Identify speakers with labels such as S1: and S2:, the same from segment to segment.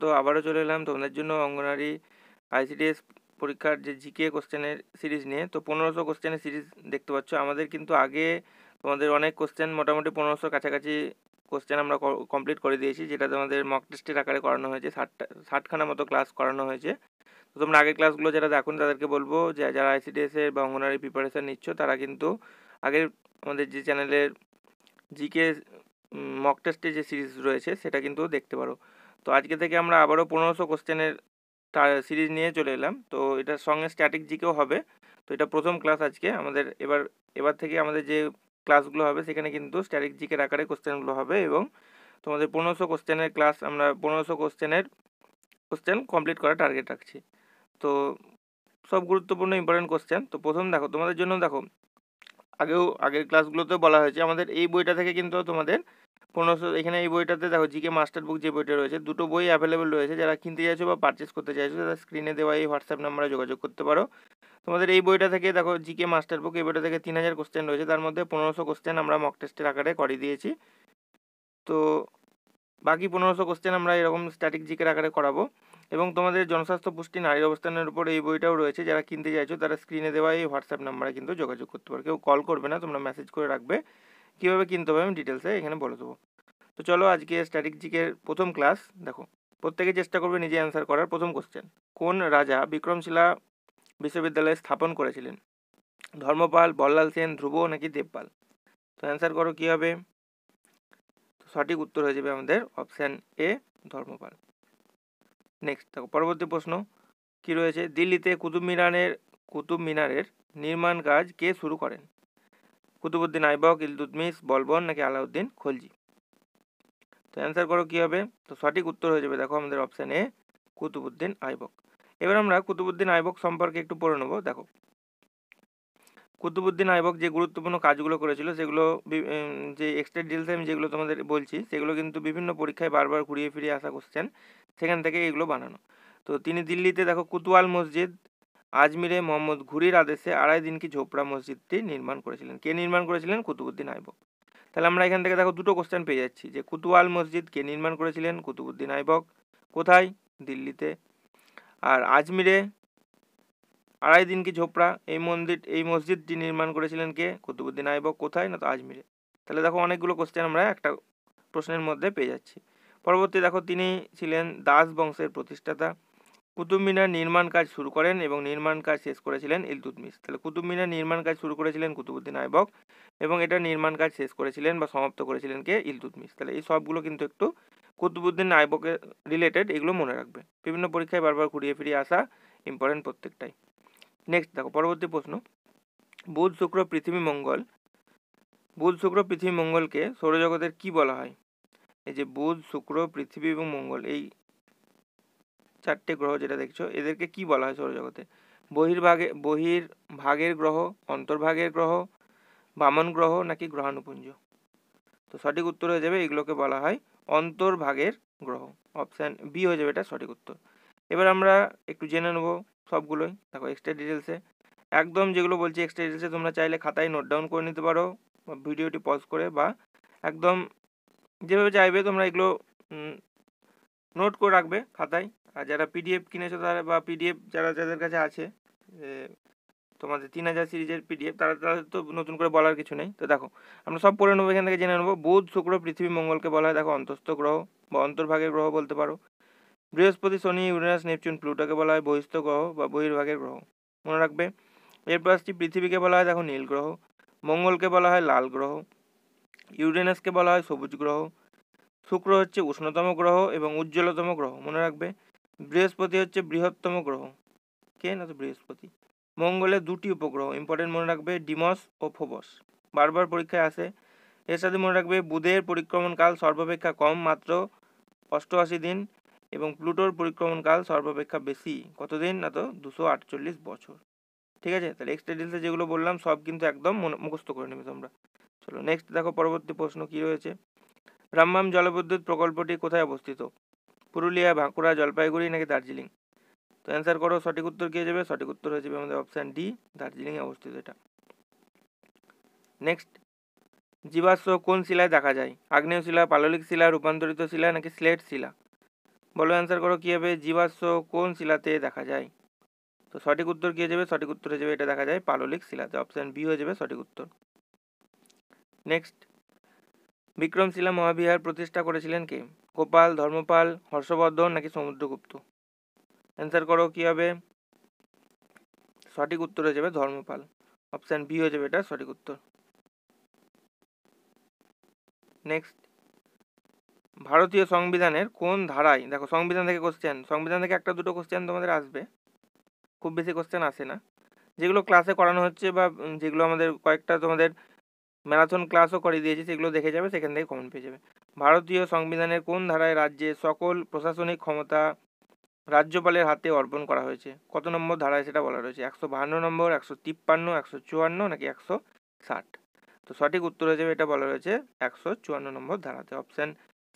S1: স্বাগত আবারও চলে এলাম তোমাদের জন্য অঙ্গনারী আইসিডিএস পরীক্ষার যে জিকে কোশ্চেনের সিরিজ নিয়ে তো পনেরোশো কোশ্চেনের সিরিজ দেখতে পাচ্ছ আমাদের কিন্তু আগে তোমাদের অনেক কোশ্চেন মোটামুটি পনেরোশো কাছাকাছি কোশ্চেন আমরা কমপ্লিট করে দিয়েছি যেটা তোমাদের মক টেস্টের আকারে করানো হয়েছে ষাটটা ষাটখানা মতো ক্লাস করানো হয়েছে তো তোমরা আগের ক্লাসগুলো যারা দেখো তাদেরকে বলবো যে যারা আইসিডিএসের বা অঙ্গনারী প্রিপারেশান নিচ্ছ তারা কিন্তু আগের আমাদের যে চ্যানেলের জিকে মক টেস্টের যে সিরিজ রয়েছে সেটা কিন্তু দেখতে পারো তো আজকে থেকে আমরা আবারও পনেরোশো কোশ্চেনের সিরিজ নিয়ে চলে এলাম তো এটার সঙ্গে স্ট্যাটিক জিকেও হবে তো এটা প্রথম ক্লাস আজকে আমাদের এবার এবার থেকে আমাদের যে ক্লাসগুলো হবে সেখানে কিন্তু স্ট্যাটিক জিকের আকারে কোশ্চেনগুলো হবে এবং তোমাদের পনেরোশো কোশ্চেনের ক্লাস আমরা পনেরোশো কোশ্চেনের কোশ্চেন কমপ্লিট করার টার্গেট রাখছি তো সব গুরুত্বপূর্ণ ইম্পর্টেন্ট কোশ্চেন তো প্রথম দেখো তোমাদের জন্য দেখো আগেও আগের ক্লাসগুলোতেও বলা হয়েছে আমাদের এই বইটা থেকে কিন্তু তোমাদের পনেরোশো এখানে এই বইটাতে দেখো জিকে মাস্টার বুক যে বইটা রয়েছে দুটো বই অ্যাভেলেবেল রয়েছে যারা কিনতে চাইছো বা পারচেস করতে চাইছো তারা স্ক্রিনে দেওয়া এই হোয়াটসঅ্যাপ নাম্বারে যোগাযোগ করতে পারো তোমাদের এই বইটা থেকে দেখো জিকে মাস্টার বুক এই বইটা থেকে তিন হাজার কোশ্চেন রয়েছে তার মধ্যে পনেরোশো কোশ্চেন আমরা মক টেস্টের আকারে করে দিয়েছি তো বাকি পনেরোশো কোশ্চেন আমরা এরকম স্ট্যাটিক জিকের আকারে করাবো এবং তোমাদের জনস্বাস্থ্য পুষ্টি নারীর অবস্থানের উপর এই বইটাও রয়েছে যারা কিনতে চাইছো তারা স্ক্রিনে দেওয়া এই হোয়াটসঅ্যাপ নাম্বারে কিন্তু যোগাযোগ করতে পারো কেউ কল করবে না তোমরা মেসেজ করে রাখবে কীভাবে কিনতে হবে আমি ডিটেলসে এখানে বলে দেবো তো চলো আজকে স্ট্যাটিক জিকের প্রথম ক্লাস দেখো প্রত্যেকে চেষ্টা করবে নিজে অ্যান্সার করার প্রথম কোশ্চেন কোন রাজা বিক্রমশিলা বিশ্ববিদ্যালয়ে স্থাপন করেছিলেন ধর্মপাল বল্লাল সেন ধ্রুব নাকি দেবপাল তো অ্যান্সার করো কী হবে সঠিক উত্তর হয়ে যাবে আমাদের অপশান এ ধর্মপাল নেক্সট দেখো পরবর্তী প্রশ্ন কি রয়েছে দিল্লিতে কুতুব মিনারের কুতুব মিনারের নির্মাণ কাজ কে শুরু করেন কুতুবুদ্দিন আইবক ইলতুতমিস বলবন নাকি আলাউদ্দিন খলজি তো অ্যান্সার করো কী হবে তো সঠিক উত্তর হয়ে যাবে দেখো আমাদের অপশান এ কুতুবুদ্দিন আইবক এবার আমরা কুতুবুদ্দিন আইবক সম্পর্কে একটু পড়ে নেবো দেখো কুতুবুদ্দিন আইবক যে গুরুত্বপূর্ণ কাজগুলো করেছিল সেগুলো যে এক্সট্রা ডিটেলস আমি যেগুলো তোমাদের বলছি সেগুলো কিন্তু বিভিন্ন পরীক্ষায় বারবার ঘুরিয়ে ফিরিয়ে আসা করছেন সেখান থেকে এগুলো বানানো তো তিনি দিল্লিতে দেখো কুতুয়াল মসজিদ আজমিরে মোহাম্মদ ঘুরির আদেশে আড়াই দিন কি ঝোপড়া মসজিদটি নির্মাণ করেছিলেন কে নির্মাণ করেছিলেন কুতুবুদ্দিন আইবক তাহলে আমরা এখান থেকে দেখো দুটো কোশ্চেন পেয়ে যাচ্ছি যে কুতুয়াল মসজিদকে নির্মাণ করেছিলেন কুতুবুদ্দিন আইবক কোথায় দিল্লিতে আর আজমিরে আড়াই দিন কি ঝোপড়া এই মন্দির এই মসজিদটি নির্মাণ করেছিলেন কে কুতুবুদ্দিন আইবক কোথায় না তো আজমিরে তাহলে দেখো অনেকগুলো কোশ্চেন আমরা একটা প্রশ্নের মধ্যে পেয়ে যাচ্ছি পরবর্তী দেখো তিনি ছিলেন দাস বংশের প্রতিষ্ঠাতা কুতুব মিনার নির্মাণ কাজ শুরু করেন এবং নির্মাণ কাজ শেষ করেছিলেন ইলতুতমিস তাহলে কুতুব মিনার নির্মাণ কাজ শুরু করেছিলেন কুতুবুদ্দিন আইবক এবং এটা নির্মাণ কাজ শেষ করেছিলেন বা সমাপ্ত করেছিলেন কে ইলতুতমিস তাহলে এই সবগুলো কিন্তু একটু কুতুবুদ্দিন আইবকের রিলেটেড এগুলো মনে রাখবে বিভিন্ন পরীক্ষায় বারবার ঘুরিয়ে ফিরিয়ে আসা ইম্পর্টেন্ট প্রত্যেকটাই নেক্সট দেখো পরবর্তী প্রশ্ন বুধ শুক্র পৃথিবী মঙ্গল বুধ শুক্র পৃথিবী মঙ্গলকে সৌরজগতের কি বলা হয় এই যে বুধ শুক্র পৃথিবী এবং মঙ্গল এই চারটে গ্রহ যেটা দেখছো এদেরকে কি বলা হয় সৌরজগতে বহির্ভাগে বহির ভাগের গ্রহ অন্তর্ভাগের গ্রহ বামন গ্রহ নাকি গ্রহাণুপুঞ্জ তো সঠিক উত্তর হয়ে যাবে এগুলোকে বলা হয় অন্তর্ভাগের গ্রহ অপশান বি হয়ে যাবে এটা সঠিক উত্তর এবার আমরা একটু জেনে নেবো সবগুলোই দেখো এক্সট্রা ডিটেলসে একদম যেগুলো বলছি এক্সট্রা ডিটেলসে তোমরা চাইলে খাতায় নোট ডাউন করে নিতে পারো বা ভিডিওটি পজ করে বা একদম যেভাবে চাইবে তোমরা এগুলো নোট করে রাখবে খাতায় আর যারা পিডিএফ কিনেছো তারা বা পিডিএফ যারা যাদের কাছে আছে তোমাদের তিন হাজার সিরিজের পিডিএফ তারা তাদের তো নতুন করে বলার কিছু নেই তো দেখো আমরা সব পড়ে নেবো এখান থেকে জেনে নেবো বুধ শুক্র পৃথিবী মঙ্গলকে বলা হয় দেখো অন্তস্থ গ্রহ বা অন্তর্ভাগের গ্রহ বলতে পারো বৃহস্পতি শনি ইউরেনাস নেপচুন প্লুটোকে বলা হয় বহিস্থ গ্রহ বা বহির্ভাগের গ্রহ মনে রাখবে এর পাশটি পৃথিবীকে বলা হয় দেখো নীল গ্রহ মঙ্গলকে বলা হয় লাল গ্রহ ইউরেনাসকে বলা হয় সবুজ গ্রহ শুক্র হচ্ছে উষ্ণতম গ্রহ এবং উজ্জ্বলতম গ্রহ মনে রাখবে বৃহস্পতি হচ্ছে বৃহত্তম গ্রহ কে না তো বৃহস্পতি মঙ্গলে দুটি উপগ্রহ ইম্পর্টেন্ট মনে রাখবে ডিমস ও ফোবস বারবার পরীক্ষায় আসে এর সাথে মনে রাখবে বুধের পরিক্রমণকাল সর্বাপেক্ষা কম মাত্র অষ্টআশি দিন এবং প্লুটোর পরিক্রমণকাল সর্বাপেক্ষা বেশি কতদিন না তো দুশো আটচল্লিশ বছর ঠিক আছে তাহলে এক্সট্রা ডিলসে যেগুলো বললাম সব কিন্তু একদম মুখস্থ করে নেবে তোমরা চলো নেক্সট দেখো পরবর্তী প্রশ্ন কি রয়েছে রামবাম জলবিদ্যুৎ প্রকল্পটি কোথায় অবস্থিত পুরুলিয়া বাঁকুড়া জলপাইগুড়ি নাকি দার্জিলিং তো অ্যান্সার করো সঠিক উত্তর কী যাবে সঠিক উত্তর হয়ে যাবে আমাদের অপশান ডি দার্জিলিংয়ে অবস্থিত এটা নেক্সট জীবাশ্ম কোন শিলায় দেখা যায় আগ্নেয় শিলা পাললিক শিলা রূপান্তরিত শিলা নাকি স্লেট শিলা বলো অ্যান্সার করো কী হবে জীবাশ্ম কোন শিলাতে দেখা যায় তো সঠিক উত্তর কী হয়ে যাবে সঠিক উত্তর হয়ে যাবে এটা দেখা যায় পাললিক শিলাতে অপশান বি হয়ে যাবে সঠিক উত্তর নেক্সট বিক্রমশিলা মহাবিহার প্রতিষ্ঠা করেছিলেন কে গোপাল ধর্মপাল হর্ষবর্ধন নাকি সমুদ্রগুপ্ত অ্যান্সার করো কী হবে সঠিক উত্তর হয়ে যাবে ধর্মপাল অপশান বি হয়ে যাবে এটা সঠিক উত্তর নেক্সট ভারতীয় সংবিধানের কোন ধারায় দেখো সংবিধান থেকে কোশ্চেন সংবিধান থেকে একটা দুটো কোশ্চেন তোমাদের আসবে খুব বেশি কোশ্চেন আসে না যেগুলো ক্লাসে করানো হচ্ছে বা যেগুলো আমাদের কয়েকটা তোমাদের ম্যারাথন ক্লাসও করে দিয়েছে সেগুলো দেখে যাবে সেখান থেকে কমেন্ট পেয়ে যাবে ভারতীয় সংবিধানের কোন ধারায় রাজ্যে সকল প্রশাসনিক ক্ষমতা রাজ্যপালের হাতে অর্পণ করা হয়েছে কত নম্বর ধারায় সেটা বলা রয়েছে একশো বাহান্ন নম্বর একশো তিপ্পান্ন একশো চুয়ান্ন নাকি একশো ষাট তো সঠিক উত্তর হয়ে যাবে এটা বলা রয়েছে একশো চুয়ান্ন নম্বর ধারাতে অপশান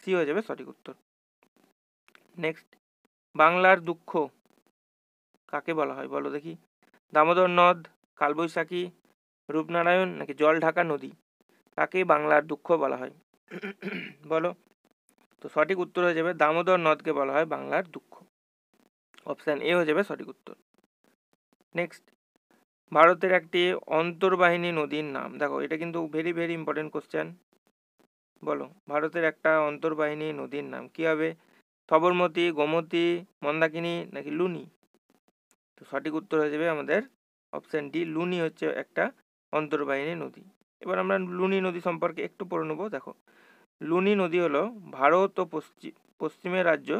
S1: সি হয়ে যাবে সঠিক উত্তর নেক্সট বাংলার দুঃখ কাকে বলা হয় বলো দেখি দামোদর নদ কালবৈশাখী রূপনারায়ণ নাকি জল ঢাকা নদী তাকেই বাংলার দুঃখ বলা হয় বলো তো সঠিক উত্তর হয়ে যাবে দামোদর নদকে বলা হয় বাংলার দুঃখ অপশান এ হয়ে যাবে সঠিক উত্তর নেক্সট ভারতের একটি অন্তর্বাহিনী নদীর নাম দেখো এটা কিন্তু ভেরি ভেরি ইম্পর্টেন্ট কোশ্চেন বলো ভারতের একটা অন্তর্বাহিনী নদীর নাম কী হবে সবরমতি গোমতী মন্দাকিনী নাকি লুনি তো সঠিক উত্তর হয়ে যাবে আমাদের অপশান ডি লুনি হচ্ছে একটা অন্তর্বাহিনী নদী এবার আমরা লুনি নদী সম্পর্কে একটু পড়ে নেব দেখো লুনি নদী হলো ভারত ও পশ্চিম পশ্চিমের রাজ্য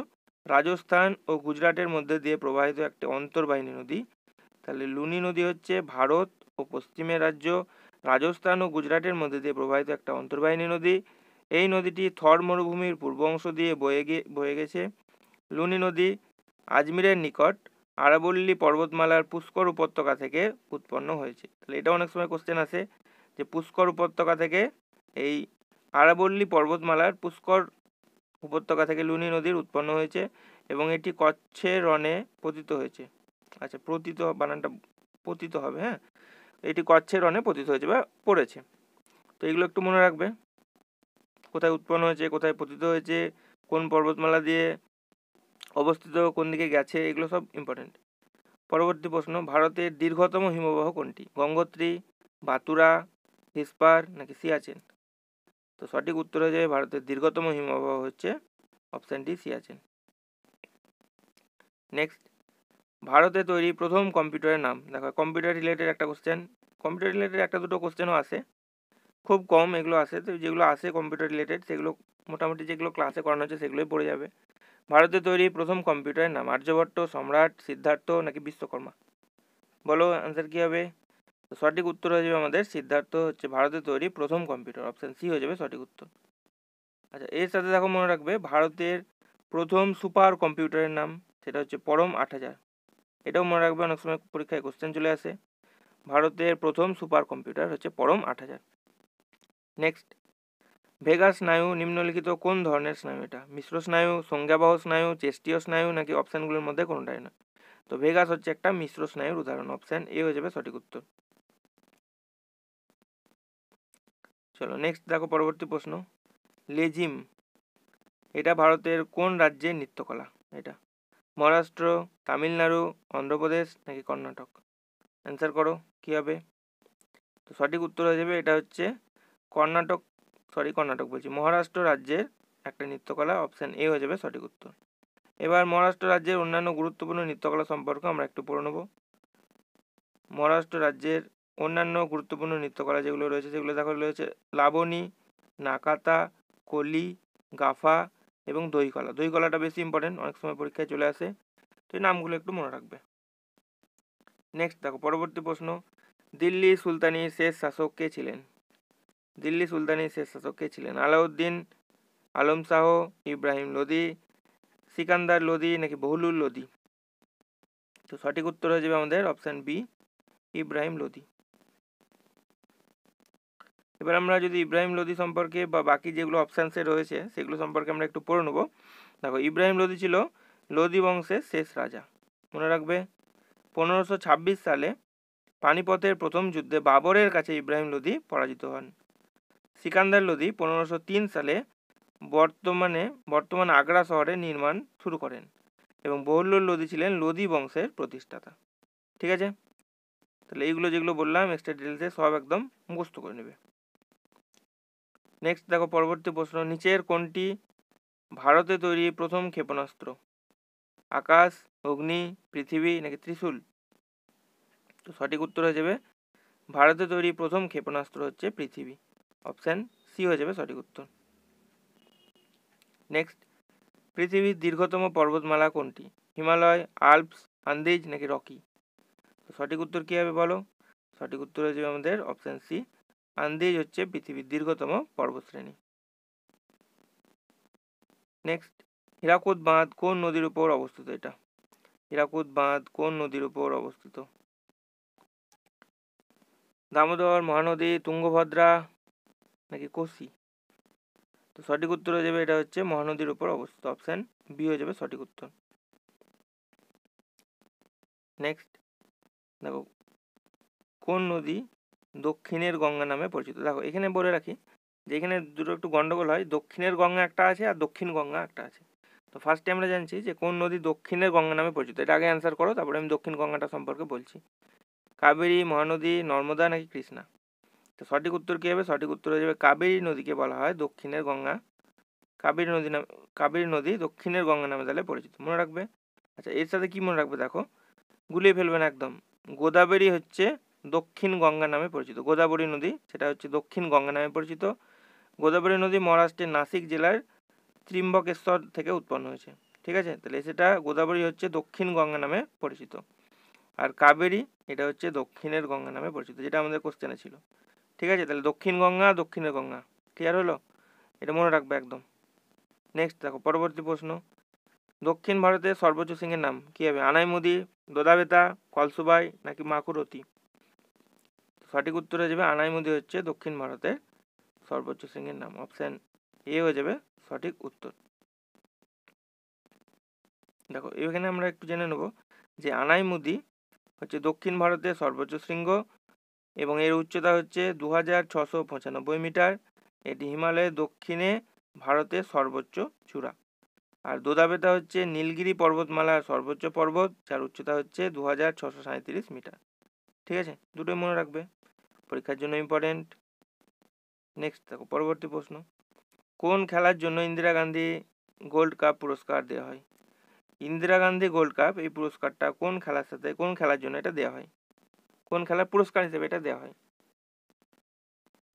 S1: রাজস্থান ও গুজরাটের মধ্যে দিয়ে প্রবাহিত একটি অন্তর্বাহিনী নদী তাহলে লুনি নদী হচ্ছে ভারত ও পশ্চিমের রাজ্য রাজস্থান ও গুজরাটের মধ্যে দিয়ে প্রবাহিত একটা অন্তর্বাহিনী নদী এই নদীটি থর মরুভূমির পূর্ব অংশ দিয়ে বয়ে গিয়ে বয়ে গেছে লুনি নদী আজমিরের নিকট আরাবল্লী পর্বতমালার পুষ্কর উপত্যকা থেকে উৎপন্ন হয়েছে তাহলে এটা অনেক সময় কোশ্চেন আসে যে পুষ্কর উপত্যকা থেকে এই আরাবল্লী পর্বতমালার পুষ্কর উপত্যকা থেকে লুনি নদীর উৎপন্ন হয়েছে এবং এটি কচ্ছে রণে পতিত হয়েছে আচ্ছা পতিত বানানটা পতিত হবে হ্যাঁ এটি কচ্ছের রণে পতিত হয়েছে বা পড়েছে তো এগুলো একটু মনে রাখবে কোথায় উৎপন্ন হয়েছে কোথায় পতিত হয়েছে কোন পর্বতমালা দিয়ে অবস্থিত কোন দিকে গেছে এগুলো সব ইম্পর্টেন্ট পরবর্তী প্রশ্ন ভারতের দীর্ঘতম হিমবাহ কোনটি গঙ্গোত্রী বাতুরা হিসপার নাকি সিয়াচেন তো সঠিক উত্তর হয়ে যাবে ভারতের দীর্ঘতম হিমবাহ হচ্ছে অপশান ডি সিয়াচেন নেক্সট ভারতে তৈরি প্রথম কম্পিউটারের নাম দেখো কম্পিউটার রিলেটেড একটা কোশ্চেন কম্পিউটার রিলেটেড একটা দুটো কোশ্চেনও আসে খুব কম এগুলো আসে তো যেগুলো আসে কম্পিউটার রিলেটেড সেগুলো মোটামুটি যেগুলো ক্লাসে করানো হচ্ছে সেগুলোই পড়ে যাবে ভারতে তৈরি প্রথম কম্পিউটারের নাম আর্যভট্ট সম্রাট সিদ্ধার্থ নাকি বিশ্বকর্মা বলো আনসার কী হবে তো সঠিক উত্তর হয়ে যাবে আমাদের সিদ্ধার্থ হচ্ছে ভারতে তৈরি প্রথম কম্পিউটার অপশান সি হয়ে যাবে সঠিক উত্তর আচ্ছা এর সাথে দেখো মনে রাখবে ভারতের প্রথম সুপার কম্পিউটারের নাম সেটা হচ্ছে পরম আট হাজার এটাও মনে রাখবে অনেক সময় পরীক্ষায় কোশ্চেন চলে আসে ভারতের প্রথম সুপার কম্পিউটার হচ্ছে পরম আট হাজার নেক্সট ভেগা স্নায়ু নিম্নলিখিত কোন ধরনের স্নায়ু এটা মিশ্র স্নায়ু সংজ্ঞাবাহ স্নায়ু চেষ্টীয় স্নায়ু নাকি অপশানগুলোর মধ্যে কোনটাই না তো ভেগাস হচ্ছে একটা মিশ্র স্নায়ুর উদাহরণ অপশান এ হয়ে যাবে সঠিক উত্তর চলো নেক্সট দেখো পরবর্তী প্রশ্ন লেজিম এটা ভারতের কোন রাজ্যের নৃত্যকলা এটা মহারাষ্ট্র তামিলনাড়ু অন্ধ্রপ্রদেশ নাকি কর্ণাটক অ্যান্সার করো কী হবে তো সঠিক উত্তর হয়ে যাবে এটা হচ্ছে কর্ণাটক সরি কর্ণাটক বলছি মহারাষ্ট্র রাজ্যের একটা নৃত্যকলা অপশান এ হয়ে যাবে সঠিক উত্তর এবার মহারাষ্ট্র রাজ্যের অন্যান্য গুরুত্বপূর্ণ নৃত্যকলা সম্পর্কে আমরা একটু পড়ে নেব মহারাষ্ট্র রাজ্যের অন্যান্য গুরুত্বপূর্ণ নৃত্যকলা যেগুলো রয়েছে সেগুলো দেখো রয়েছে লাবণী নাকাতা কলি গাফা এবং দইকলা দইকলাটা বেশি ইম্পর্টেন্ট অনেক সময় পরীক্ষায় চলে আসে তো এই নামগুলো একটু মনে রাখবে নেক্সট দেখো পরবর্তী প্রশ্ন দিল্লি সুলতানি শেষ শাসক কে ছিলেন দিল্লি সুলতানের শেষ শাসককে ছিলেন আলাউদ্দিন আলম শাহ ইব্রাহিম লোদি সিকান্দার লোদি নাকি বহুলুল লোদি তো সঠিক উত্তর হয়ে যাবে আমাদের অপশান বি ইব্রাহিম লোদি এবার আমরা যদি ইব্রাহিম লোদি সম্পর্কে বা বাকি যেগুলো অপশানসে রয়েছে সেগুলো সম্পর্কে আমরা একটু পড়ে নেবো দেখো ইব্রাহিম লোদি ছিল লোদি বংশের শেষ রাজা মনে রাখবে পনেরোশো সালে পানিপথের প্রথম যুদ্ধে বাবরের কাছে ইব্রাহিম লোদি পরাজিত হন সিকান্দার লোদি পনেরোশো তিন সালে বর্তমানে বর্তমান আগ্রা শহরে নির্মাণ শুরু করেন এবং বহুল্য লোদি ছিলেন লোদি বংশের প্রতিষ্ঠাতা ঠিক আছে তাহলে এইগুলো যেগুলো বললাম এক্সট্রা ডিটেলসে সব একদম মুখস্ত করে নেবে নেক্সট দেখো পরবর্তী প্রশ্ন নিচের কোনটি ভারতে তৈরি প্রথম ক্ষেপণাস্ত্র আকাশ অগ্নি পৃথিবী নাকি ত্রিশূল তো সঠিক উত্তর হয়ে যাবে ভারতে তৈরি প্রথম ক্ষেপণাস্ত্র হচ্ছে পৃথিবী অপশান সি হয়ে যাবে সঠিক উত্তর নেক্সট পৃথিবীর দীর্ঘতম পর্বতমালা কোনটি হিমালয় আলপস আন্দেজ নাকি রকি সঠিক উত্তর কী হবে বলো সঠিক উত্তর হয়ে যাবে আমাদের অপশান সি আন্দেজ হচ্ছে পৃথিবীর দীর্ঘতম পর্বতশ্রেণী নেক্সট হীরাকুদ বাঁধ কোন নদীর উপর অবস্থিত এটা হীরাকুদ বাঁধ কোন নদীর উপর অবস্থিত দামোদর মহানদী তুঙ্গভদ্রা নাকি কোসি তো সঠিক উত্তর হয়ে যাবে এটা হচ্ছে মহানদীর উপর অবস্থিত অপশান বি হয়ে যাবে সঠিক উত্তর নেক্সট দেখো কোন নদী দক্ষিণের গঙ্গা নামে পরিচিত দেখো এখানে বলে রাখি যে এখানে দুটো একটু গন্ডগোল হয় দক্ষিণের গঙ্গা একটা আছে আর দক্ষিণ গঙ্গা একটা আছে তো ফার্স্টে আমরা জানছি যে কোন নদী দক্ষিণের গঙ্গা নামে পরিচিত এটা আগে অ্যান্সার করো তারপরে আমি দক্ষিণ গঙ্গাটা সম্পর্কে বলছি কাবেরী মহানদী নর্মদা নাকি কৃষ্ণা তো সঠিক উত্তর কী হবে সঠিক উত্তর হয়ে যাবে কাবেরী নদীকে বলা হয় দক্ষিণের গঙ্গা কাবেরী নদী নাম কাবেরী নদী দক্ষিণের গঙ্গা নামে তাহলে পরিচিত মনে রাখবে আচ্ছা এর সাথে কী মনে রাখবে দেখো গুলিয়ে ফেলবেন একদম গোদাবরী হচ্ছে দক্ষিণ গঙ্গা নামে পরিচিত গোদাবরী নদী সেটা হচ্ছে দক্ষিণ গঙ্গা নামে পরিচিত গোদাবরী নদী মহারাষ্ট্রের নাসিক জেলার ত্রিম্বকেশ্বর থেকে উৎপন্ন হয়েছে ঠিক আছে তাহলে সেটা গোদাবরী হচ্ছে দক্ষিণ গঙ্গা নামে পরিচিত আর কাবেরী এটা হচ্ছে দক্ষিণের গঙ্গা নামে পরিচিত যেটা আমাদের কোশ্চেনে ছিল ঠিক আছে তাহলে দক্ষিণ গঙ্গা দক্ষিণের গঙ্গা ক্লিয়ার হলো এটা মনে রাখবে একদম নেক্সট দেখো পরবর্তী প্রশ্ন দক্ষিণ ভারতের সর্বোচ্চ সিংহের নাম কী হবে আনাই মুদি দোদাবেতা কলসুবাই নাকি মাকুরতি সঠিক উত্তর হয়ে যাবে মুদি হচ্ছে দক্ষিণ ভারতের সর্বোচ্চ সিংহের নাম অপশান এ হয়ে যাবে সঠিক উত্তর দেখো এখানে আমরা একটু জেনে নেব যে মুদি হচ্ছে দক্ষিণ ভারতের সর্বোচ্চ শৃঙ্গ এবং এর উচ্চতা হচ্ছে দু হাজার ছশো পঁচানব্বই মিটার এটি হিমালয়ের দক্ষিণে ভারতের সর্বোচ্চ চূড়া আর দোদাবেতা হচ্ছে নীলগিরি পর্বতমালার সর্বোচ্চ পর্বত যার উচ্চতা হচ্ছে দু হাজার ছশো সাঁত্রিশ মিটার ঠিক আছে দুটোই মনে রাখবে পরীক্ষার জন্য ইম্পর্টেন্ট নেক্সট দেখো পরবর্তী প্রশ্ন কোন খেলার জন্য ইন্দিরা গান্ধী গোল্ড কাপ পুরস্কার দেওয়া হয় ইন্দিরা গান্ধী গোল্ড কাপ এই পুরস্কারটা কোন খেলার সাথে কোন খেলার জন্য এটা দেওয়া হয় কোন খেলার পুরস্কার হিসেবে এটা দেওয়া হয়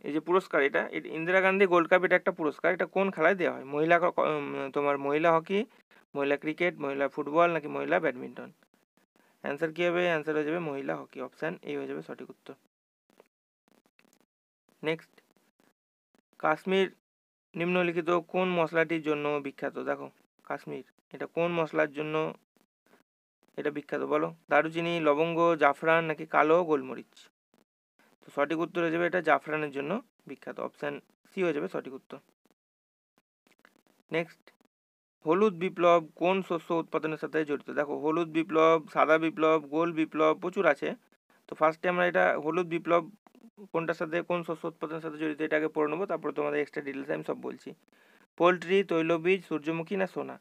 S1: এই যে পুরস্কার এটা ইন্দিরা গান্ধী গোল্ড কাপ এটা একটা পুরস্কার এটা কোন খেলায় দেওয়া হয় মহিলা তোমার মহিলা হকি মহিলা ক্রিকেট মহিলা ফুটবল নাকি মহিলা ব্যাডমিন্টন অ্যান্সার কী হবে অ্যান্সার হয়ে যাবে মহিলা হকি অপশান এই হয়ে যাবে সঠিক উত্তর নেক্সট কাশ্মীর নিম্নলিখিত কোন মশলাটির জন্য বিখ্যাত দেখো কাশ্মীর এটা কোন মশলার জন্য এটা বিখ্যাত বলো দারুচিনি লবঙ্গ জাফরান নাকি কালো গোলমরিচ তো সঠিক উত্তর হয়ে যাবে এটা জাফরানের জন্য বিখ্যাত অপশান সি হয়ে যাবে সঠিক উত্তর নেক্সট হলুদ বিপ্লব কোন শস্য উৎপাদনের সাথে জড়িত দেখো হলুদ বিপ্লব সাদা বিপ্লব গোল বিপ্লব প্রচুর আছে তো ফার্স্টে আমরা এটা হলুদ বিপ্লব কোনটার সাথে কোন শস্য উৎপাদনের সাথে জড়িত এটাকে পড়ে নেবো তারপরে তোমাদের এক্সট্রা ডিটেলস আমি সব বলছি পোলট্রি তৈলবীজ সূর্যমুখী না সোনা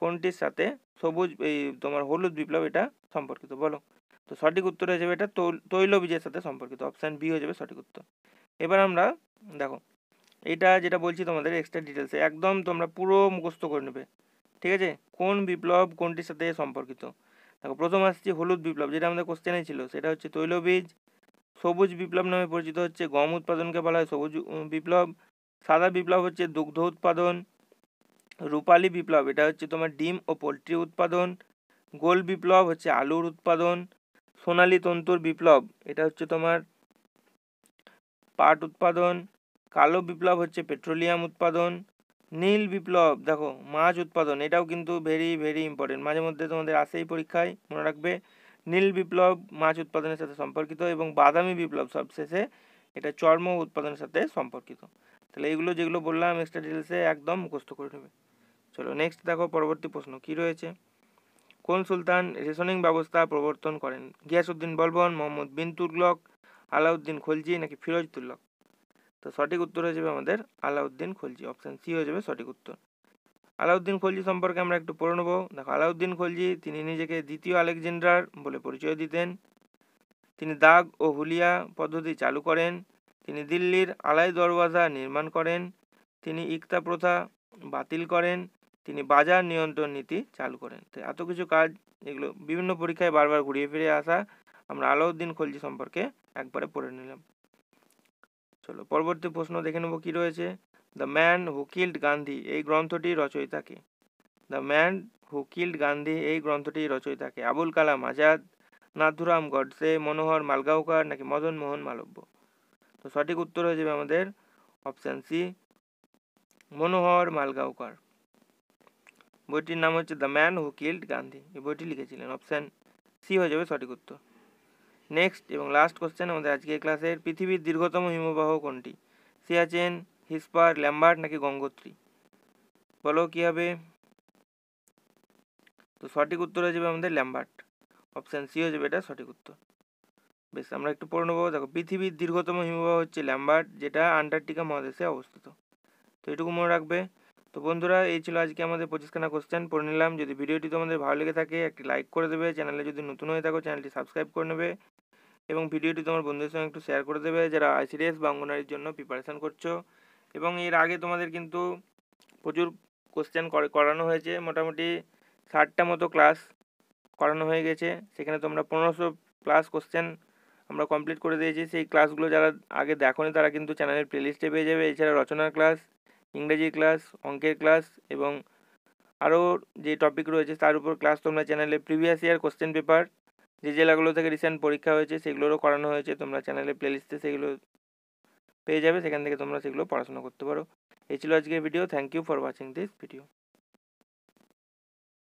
S1: কোনটির সাথে সবুজ এই তোমার হলুদ বিপ্লব এটা সম্পর্কিত বলো তো সঠিক উত্তর হয়ে যাবে এটা তৈলবীজের সাথে সম্পর্কিত অপশান বি হয়ে যাবে সঠিক উত্তর এবার আমরা দেখো এটা যেটা বলছি তোমাদের এক্সট্রা ডিটেলসে একদম তোমরা পুরো মুখস্থ করে নেবে ঠিক আছে কোন বিপ্লব কোনটির সাথে সম্পর্কিত দেখো প্রথম আসছি হলুদ বিপ্লব যেটা আমাদের কোশ্চেনে ছিল সেটা হচ্ছে তৈলবীজ সবুজ বিপ্লব নামে পরিচিত হচ্ছে গম উৎপাদনকে বলা হয় সবুজ বিপ্লব সাদা বিপ্লব হচ্ছে দুগ্ধ উৎপাদন রূপালী বিপ্লব এটা হচ্ছে তোমার ডিম ও পোলট্রি উৎপাদন গোল বিপ্লব হচ্ছে আলুর উৎপাদন সোনালী তন্তুর বিপ্লব এটা হচ্ছে তোমার পাট উৎপাদন কালো বিপ্লব হচ্ছে পেট্রোলিয়াম উৎপাদন নীল বিপ্লব দেখো মাছ উৎপাদন এটাও কিন্তু ভেরি ভেরি ইম্পর্টেন্ট মাঝে মধ্যে তোমাদের আসেই পরীক্ষায় মনে রাখবে নীল বিপ্লব মাছ উৎপাদনের সাথে সম্পর্কিত এবং বাদামি বিপ্লব সবশেষে এটা চর্ম উৎপাদনের সাথে সম্পর্কিত তাহলে এইগুলো যেগুলো বললাম এক্সট্রা ডিটেলসে একদম মুখস্থ করে নেবে চলো নেক্সট দেখো পরবর্তী প্রশ্ন কি রয়েছে কোন সুলতান রেশনিং ব্যবস্থা প্রবর্তন করেন গিয়াসউদ্দিন বলবন মোহাম্মদ বিন তুগলক আলাউদ্দিন খলজি নাকি ফিরোজ তুল্লক তো সঠিক উত্তর হয়ে যাবে আমাদের আলাউদ্দিন খলজি অপশান সি হয়ে যাবে সঠিক উত্তর আলাউদ্দিন খলজি সম্পর্কে আমরা একটু পড়ে নেব দেখো আলাউদ্দিন খলজি তিনি নিজেকে দ্বিতীয় আলেকজেন্ডার বলে পরিচয় দিতেন তিনি দাগ ও হুলিয়া পদ্ধতি চালু করেন তিনি দিল্লির আলাই দরওয়াজা নির্মাণ করেন তিনি ইকতা প্রথা বাতিল করেন তিনি বাজার নিয়ন্ত্রণ নীতি চালু করেন তো এত কিছু কাজ এগুলো বিভিন্ন পরীক্ষায় বারবার ঘুরিয়ে ফিরে আসা আমরা আলাউদ্দিন খলজি সম্পর্কে একবারে পড়ে নিলাম চলো পরবর্তী প্রশ্ন দেখে নেবো কী রয়েছে the man who killed Gandhi এই গ্রন্থটি কে the man who killed Gandhi এই গ্রন্থটি কে আবুল কালাম আজাদ নাথুরাম গডসে মনোহর মালগাঁওকার নাকি মদন মোহন মালব্য তো সঠিক উত্তর হয়ে যাবে আমাদের অপশান সি মনোহর মালগাঁওকার বইটির নাম হচ্ছে the man who killed Gandhi এই বইটি লিখেছিলেন অপশান সি হয়ে যাবে সঠিক উত্তর নেক্সট এবং লাস্ট কোশ্চেন আমাদের আজকের ক্লাসের পৃথিবীর দীর্ঘতম হিমবাহ কোনটি সিয়াচেন হিসপার ল্যাম্বার্ট নাকি গঙ্গোত্রী বলো কী হবে তো সঠিক উত্তর হয়ে যাবে আমাদের ল্যাম্বার্ট অপশান সি হয়ে যাবে এটা সঠিক উত্তর বেশ আমরা একটু পড়ে নেবো দেখো পৃথিবীর দীর্ঘতম হিমবাহ হচ্ছে ল্যাম্বার্ট যেটা আন্টার্কটিকা মহাদেশে অবস্থিত তো এটুকু মনে রাখবে তো বন্ধুরা এই ছিল আজকে আমাদের পঁচিশখানা কোশ্চেন পড়ে নিলাম যদি ভিডিওটি তোমাদের ভালো লেগে থাকে একটি লাইক করে দেবে চ্যানেলে যদি নতুন হয়ে থাকো চ্যানেলটি সাবস্ক্রাইব করে নেবে এবং ভিডিওটি তোমার বন্ধুদের সঙ্গে একটু শেয়ার করে দেবে যারা আইসিডিএস বা অঙ্গনারীর জন্য প্রিপারেশান করছো এবং এর আগে তোমাদের কিন্তু প্রচুর কোশ্চেন করানো হয়েছে মোটামুটি ষাটটা মতো ক্লাস করানো হয়ে গেছে সেখানে তোমরা পনেরোশো প্লাস কোশ্চেন আমরা কমপ্লিট করে দিয়েছি সেই ক্লাসগুলো যারা আগে দেখোনি তারা কিন্তু চ্যানেলের প্লেলিস্টে পেয়ে যাবে এছাড়া রচনার ক্লাস ইংরেজি ক্লাস অঙ্কের ক্লাস এবং আরও যে টপিক রয়েছে তার উপর ক্লাস তোমরা চ্যানেলে প্রিভিয়াস ইয়ার কোশ্চেন পেপার যে জেলাগুলো থেকে রিসেন্ট পরীক্ষা হয়েছে সেগুলোরও করানো হয়েছে তোমরা চ্যানেলে প্লেলিস্টে সেগুলো পেয়ে যাবে সেখান থেকে তোমরা সেগুলো পড়াশোনা করতে পারো এই ছিল আজকের video thank you for watching this video